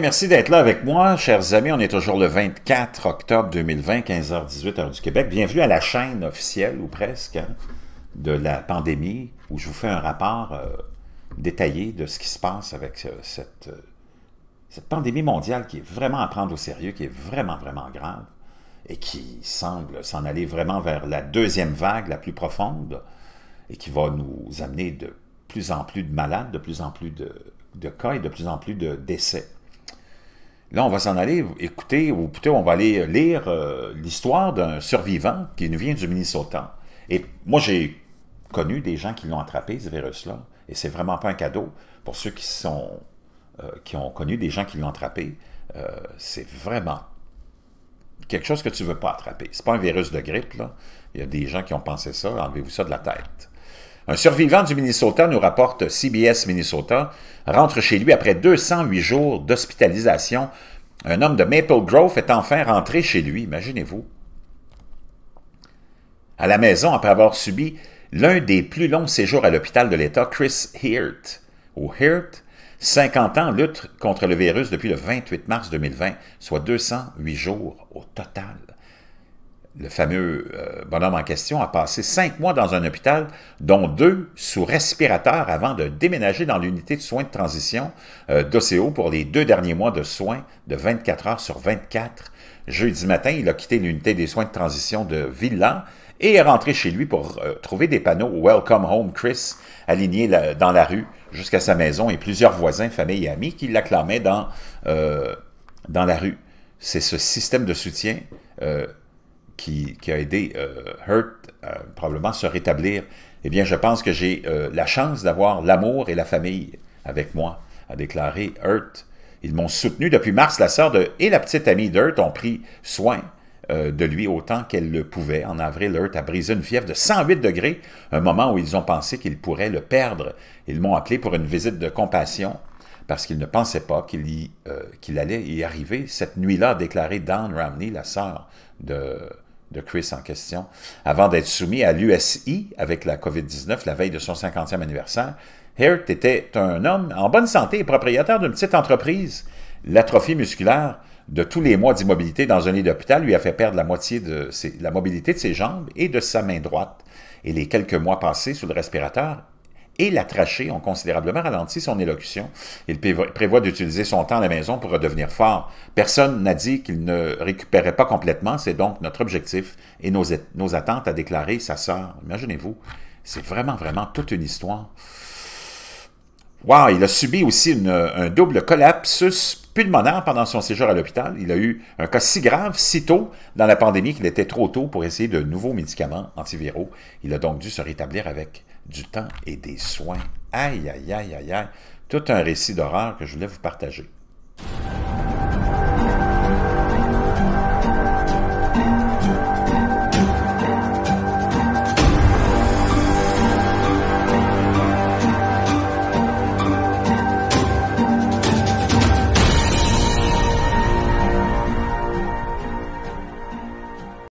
merci d'être là avec moi, chers amis. On est toujours le 24 octobre 2020, 15h18 heure du Québec. Bienvenue à la chaîne officielle, ou presque, de la pandémie, où je vous fais un rapport euh, détaillé de ce qui se passe avec euh, euh, cette, pandémie mondiale qui est vraiment à prendre au sérieux, qui est vraiment, vraiment grave, et qui semble s'en aller vraiment vers la deuxième vague la plus profonde, et qui va nous amener de plus en plus de malades, de plus en plus de cas et de plus en plus de décès. Là, on va s'en aller écouter, ou plutôt on va aller lire euh, l'histoire d'un survivant qui nous vient du Minnesota. Et moi, j'ai connu des gens qui l'ont attrapé, ce virus-là, et c'est vraiment pas un cadeau. Pour ceux qui, sont, euh, qui ont connu des gens qui l'ont attrapé, euh, c'est vraiment quelque chose que tu ne veux pas attraper. C'est pas un virus de grippe, Il y a des gens qui ont pensé ça, enlevez-vous ça de la tête. Un survivant du Minnesota nous rapporte CBS Minnesota rentre chez lui après 208 jours d'hospitalisation. Un homme de Maple Grove est enfin rentré chez lui, imaginez-vous. À la maison, après avoir subi l'un des plus longs séjours à l'hôpital de l'État, Chris Heart, ou Heart, 50 ans, lutte contre le virus depuis le 28 mars 2020, soit 208 jours au total le fameux euh, bonhomme en question, a passé cinq mois dans un hôpital, dont deux sous respirateur avant de déménager dans l'unité de soins de transition euh, d'OCO pour les deux derniers mois de soins de 24 heures sur 24. Jeudi matin, il a quitté l'unité des soins de transition de Villa et est rentré chez lui pour euh, trouver des panneaux Welcome Home Chris alignés dans la rue jusqu'à sa maison et plusieurs voisins, familles et amis qui l'acclamaient dans, dans la rue. C'est ce système de soutien qui, a aidé euh, Hurt euh, probablement se rétablir, eh bien, je pense que j'ai euh, la chance d'avoir l'amour et la famille avec moi, a déclaré Hurt. Ils m'ont soutenu depuis mars. La sœur de, et la petite amie d'Hurt ont pris soin de lui autant qu'elle le pouvait. En avril, Hurt a brisé une fièvre de 108 degrés, un moment où ils ont pensé qu'ils pourraient le perdre. Ils m'ont appelé pour une visite de compassion parce qu'ils ne pensaient pas qu'il allait y arriver. Cette nuit-là, a déclaré Dan Ramney, la sœur de de Chris en question, avant d'être soumis à l'USI avec la COVID-19 la veille de son 50e anniversaire, Hirt était un homme en bonne santé et propriétaire d'une petite entreprise. L'atrophie musculaire de tous les mois d'immobilité dans un lit d'hôpital lui a fait perdre la moitié de la mobilité de ses jambes et de sa main droite. Et les quelques mois passés sous le respirateur et la trachée ont considérablement ralenti son élocution. Il prévoit d'utiliser son temps à la maison pour redevenir fort. Personne n'a dit qu'il ne récupérait pas complètement, c'est donc notre objectif et nos, attentes, à déclaré sa sœur. Imaginez-vous, c'est vraiment, vraiment toute une histoire. Wow, il a subi aussi un double collapsus pulmonaire pendant son séjour à l'hôpital. Il a eu un cas si grave si tôt dans la pandémie qu'il était trop tôt pour essayer de nouveaux médicaments antiviraux. Il a donc dû se rétablir avec du temps et des soins. Aïe, aïe, aïe, aïe, aïe. Tout un récit d'horreur que je voulais vous partager.